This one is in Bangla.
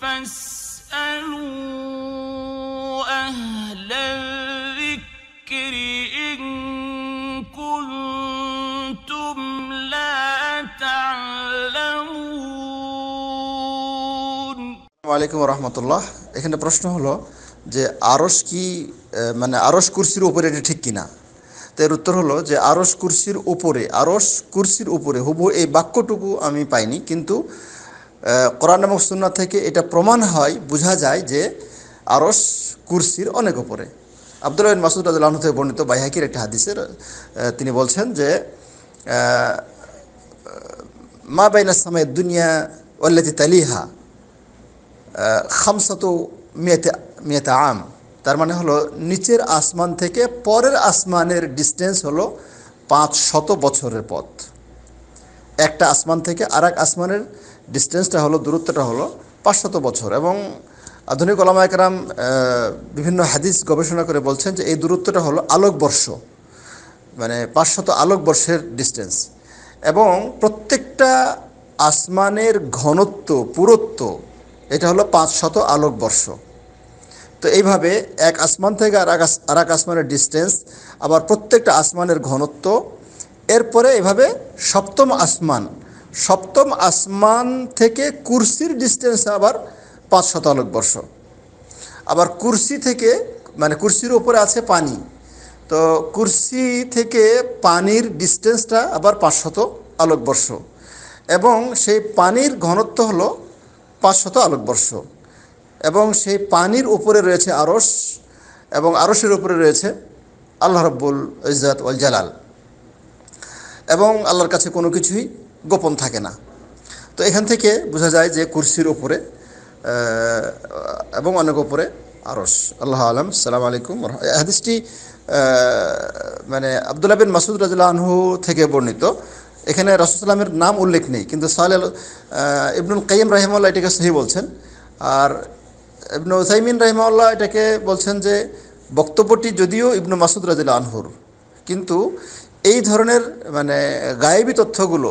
فاسألوا ওয়ালাইকুম রহমতুল্লাহ এখানে প্রশ্ন হলো যে আরস কি মানে আরস কুরসির উপরে এটা ঠিক কিনা তো এর উত্তর হলো যে আরস কুরসির উপরে আরস কুরসির উপরে হুবহু এই বাক্যটুকু আমি পাইনি কিন্তু কোরআন এবং সুন্না থেকে এটা প্রমাণ হয় বোঝা যায় যে আরস কুরসির অনেক ওপরে আবদুল্লাহ মাসুদ রাজুল্লাহ থেকে বর্ণিত বাইহাকির একটা হাদিসের তিনি বলছেন যে মা বাইন আসলামে দুনিয়া ওল্লাতি তালিহা খামসাত মেয়েতে মেয়েতে আম তার মানে হলো নিচের আসমান থেকে পরের আসমানের ডিস্টেন্স হলো পাঁচ শত বছরের পথ একটা আসমান থেকে আর আসমানের ডিস্টেন্সটা হলো দূরত্বটা হলো পাঁচশত বছর এবং আধুনিক ওলামায়করাম বিভিন্ন হাদিস গবেষণা করে বলছেন যে এই দূরত্বটা হলো আলোকবর্ষ মানে পাঁচশত আলোকবর্ষের ডিস্টেন্স এবং প্রত্যেকটা আসমানের ঘনত্ব পুরত্ব এটা হলো পাঁচশত আলোকবর্ষ তো এইভাবে এক আসমান থেকে আর আর এক আসমানের ডিস্টেন্স আবার প্রত্যেকটা আসমানের ঘনত্ব এরপরে এভাবে সপ্তম আসমান সপ্তম আসমান থেকে কুরসির ডিস্টেন্স আবার পাঁচ শতালক বর্ষ আবার কুরসি থেকে মানে কুরসির ওপরে আছে পানি তো কুরসি থেকে পানির ডিস্টেন্সটা আবার পাঁচশত আলোকবর্ষ এবং সেই পানির ঘনত্ব হলো পাঁচশত আলোকবর্ষ এবং সেই পানির উপরে রয়েছে আরস এবং আরসের উপরে রয়েছে আল্লাহ রব্বুল ইজাত ওয়াল জালাল এবং আল্লাহর কাছে কোনো কিছুই গোপন থাকে না তো এখান থেকে বোঝা যায় যে কুরসির ওপরে এবং অনেক ওপরে আরস আল্লাহ আলম সালাম আলাইকুম হাদিসটি মানে আবদুল্লাহ বিন মাসুদ রাজুল্লাহ আনহু থেকে বর্ণিত এখানে রসুলামের নাম উল্লেখ নেই কিন্তু সাল ইবনুল কাইম রাহিমাল্লাহ এটাকে সহি বলছেন আর ইবনু সাইমিন রাহিমাল্লাহ এটাকে বলছেন যে বক্তব্যটি যদিও ইবনু মাসুদ রাজিল আনহুর কিন্তু এই ধরনের মানে গায়েবী তথ্যগুলো